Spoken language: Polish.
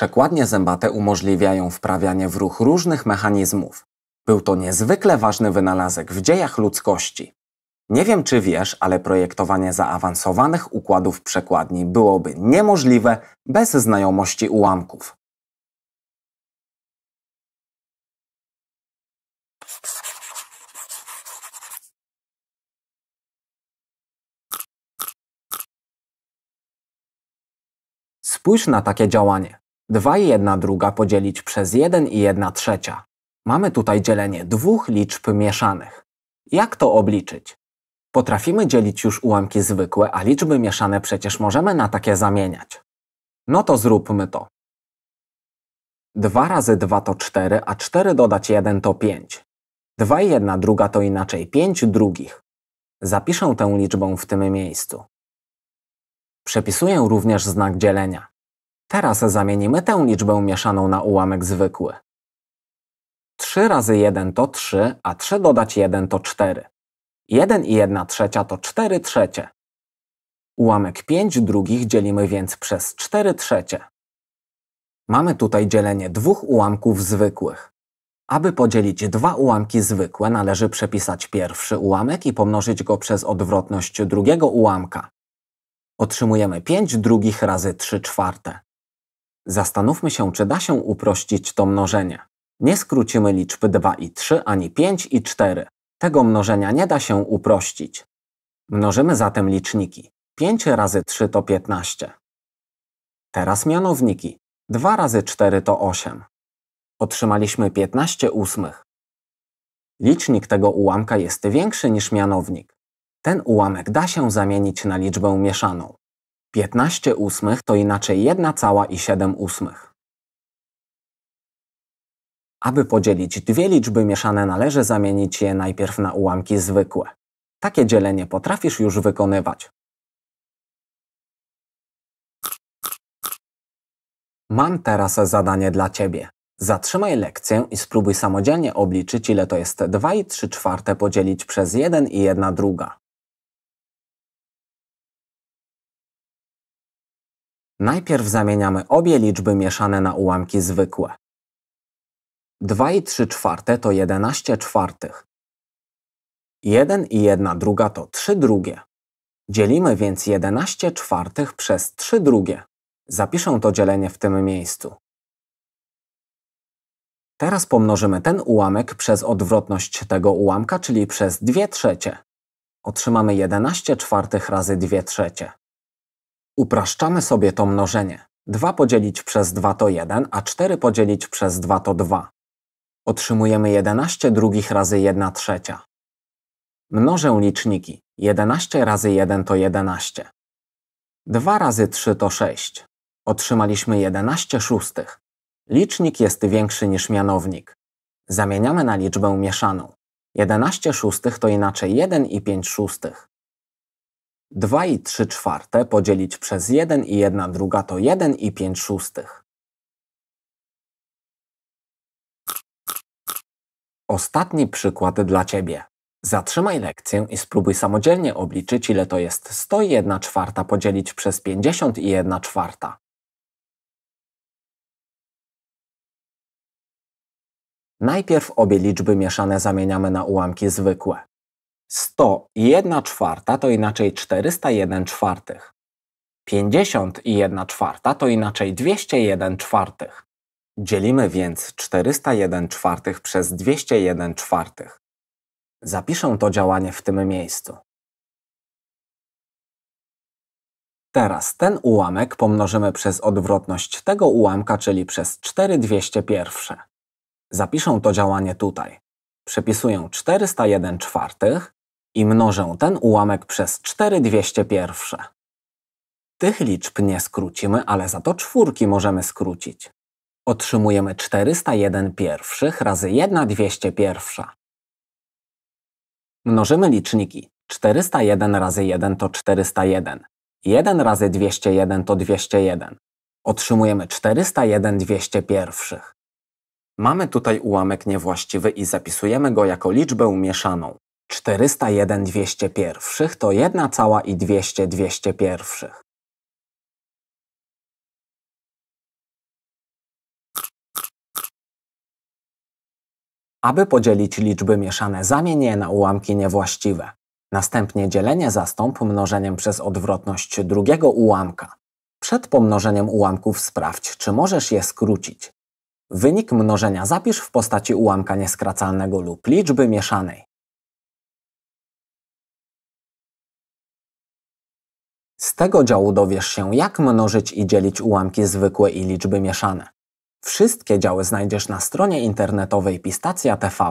Przekładnie zębate umożliwiają wprawianie w ruch różnych mechanizmów. Był to niezwykle ważny wynalazek w dziejach ludzkości. Nie wiem, czy wiesz, ale projektowanie zaawansowanych układów przekładni byłoby niemożliwe bez znajomości ułamków. Spójrz na takie działanie. 2 i 1 druga podzielić przez 1 i 1 trzecia. Mamy tutaj dzielenie dwóch liczb mieszanych. Jak to obliczyć? Potrafimy dzielić już ułamki zwykłe, a liczby mieszane przecież możemy na takie zamieniać. No to zróbmy to. 2 razy 2 to 4, a 4 dodać 1 to 5. 2 i 1 druga to inaczej 5 drugich. Zapiszę tę liczbę w tym miejscu. Przepisuję również znak dzielenia. Teraz zamienimy tę liczbę mieszaną na ułamek zwykły. 3 razy 1 to 3, a 3 dodać 1 to 4. 1 i 1 trzecia to 4 trzecie. Ułamek 5 drugich dzielimy więc przez 4 trzecie. Mamy tutaj dzielenie dwóch ułamków zwykłych. Aby podzielić dwa ułamki zwykłe, należy przepisać pierwszy ułamek i pomnożyć go przez odwrotność drugiego ułamka. Otrzymujemy 5 drugich razy 3 czwarte. Zastanówmy się, czy da się uprościć to mnożenie. Nie skrócimy liczby 2 i 3 ani 5 i 4. Tego mnożenia nie da się uprościć. Mnożymy zatem liczniki. 5 razy 3 to 15. Teraz mianowniki. 2 razy 4 to 8. Otrzymaliśmy 15 ósmych. Licznik tego ułamka jest większy niż mianownik. Ten ułamek da się zamienić na liczbę mieszaną. 15 ósmych to inaczej 1 cała i 7 ósmych. Aby podzielić dwie liczby mieszane należy zamienić je najpierw na ułamki zwykłe. Takie dzielenie potrafisz już wykonywać. Mam teraz zadanie dla Ciebie. Zatrzymaj lekcję i spróbuj samodzielnie obliczyć, ile to jest 2 i 3 czwarte podzielić przez 1 i 1 druga. Najpierw zamieniamy obie liczby mieszane na ułamki zwykłe. 2 i 3 czwarte to 11 czwartych. 1 i 1 druga to 3 drugie. Dzielimy więc 11 czwartych przez 3 drugie. Zapiszę to dzielenie w tym miejscu. Teraz pomnożymy ten ułamek przez odwrotność tego ułamka, czyli przez 2 trzecie. Otrzymamy 11 czwartych razy 2 trzecie. Upraszczamy sobie to mnożenie. 2 podzielić przez 2 to 1, a 4 podzielić przez 2 to 2. Otrzymujemy 11 drugich razy 1 trzecia. Mnożę liczniki. 11 razy 1 to 11. 2 razy 3 to 6. Otrzymaliśmy 11 szóstych. Licznik jest większy niż mianownik. Zamieniamy na liczbę mieszaną. 11 szóstych to inaczej 1 i 5 szóstych. 2 i 3 czwarte podzielić przez 1 i 1 druga to 1 i 5 szóstych. Ostatni przykład dla Ciebie. Zatrzymaj lekcję i spróbuj samodzielnie obliczyć, ile to jest 101 czwarta podzielić przez 50 i 1 czwarta. Najpierw obie liczby mieszane zamieniamy na ułamki zwykłe. 101 czwarta to inaczej 401 czwartych. 51 czwarta to inaczej 201 czwartych. Dzielimy więc 401 czwartych przez 201 czwartych. Zapiszę to działanie w tym miejscu. Teraz ten ułamek pomnożymy przez odwrotność tego ułamka, czyli przez 4201. Zapiszę to działanie tutaj. Przepisuję 401 czwartych i mnożę ten ułamek przez 4201. Tych liczb nie skrócimy, ale za to czwórki możemy skrócić. Otrzymujemy 401 pierwszych razy 1 201. Mnożymy liczniki. 401 razy 1 to 401. 1 razy 201 to 201. Otrzymujemy 401 201. Mamy tutaj ułamek niewłaściwy i zapisujemy go jako liczbę mieszaną. 401 201 to 1 cała i 200 201. Aby podzielić liczby mieszane, zamień je na ułamki niewłaściwe. Następnie dzielenie zastąp mnożeniem przez odwrotność drugiego ułamka. Przed pomnożeniem ułamków sprawdź, czy możesz je skrócić. Wynik mnożenia zapisz w postaci ułamka nieskracalnego lub liczby mieszanej. Z tego działu dowiesz się, jak mnożyć i dzielić ułamki zwykłe i liczby mieszane. Wszystkie działy znajdziesz na stronie internetowej Pistacja TV.